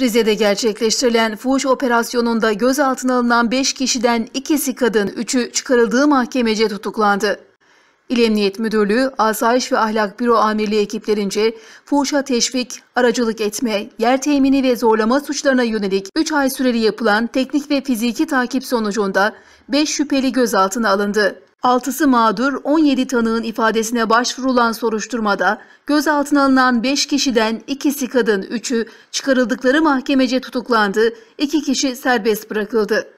Rize'de gerçekleştirilen fuhuş operasyonunda gözaltına alınan 5 kişiden ikisi kadın, üçü çıkarıldığı mahkemece tutuklandı. İl Emniyet Müdürlüğü, Asayiş ve Ahlak Büro Amirliği ekiplerince fuhuşa teşvik, aracılık etme, yer temini ve zorlama suçlarına yönelik 3 ay süreli yapılan teknik ve fiziki takip sonucunda 5 şüpheli gözaltına alındı. Altısı mağdur 17 tanığın ifadesine başvurulan soruşturmada gözaltına alınan 5 kişiden ikisi kadın, 3'ü çıkarıldıkları mahkemece tutuklandı, 2 kişi serbest bırakıldı.